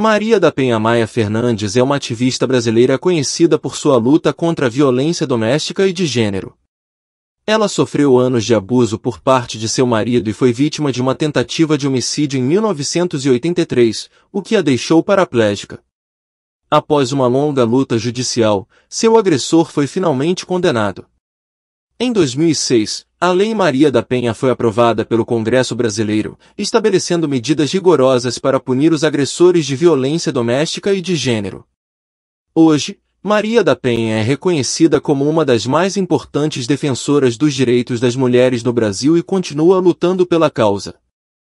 Maria da Penha Maia Fernandes é uma ativista brasileira conhecida por sua luta contra a violência doméstica e de gênero. Ela sofreu anos de abuso por parte de seu marido e foi vítima de uma tentativa de homicídio em 1983, o que a deixou paraplégica. Após uma longa luta judicial, seu agressor foi finalmente condenado. Em 2006, a Lei Maria da Penha foi aprovada pelo Congresso Brasileiro, estabelecendo medidas rigorosas para punir os agressores de violência doméstica e de gênero. Hoje, Maria da Penha é reconhecida como uma das mais importantes defensoras dos direitos das mulheres no Brasil e continua lutando pela causa.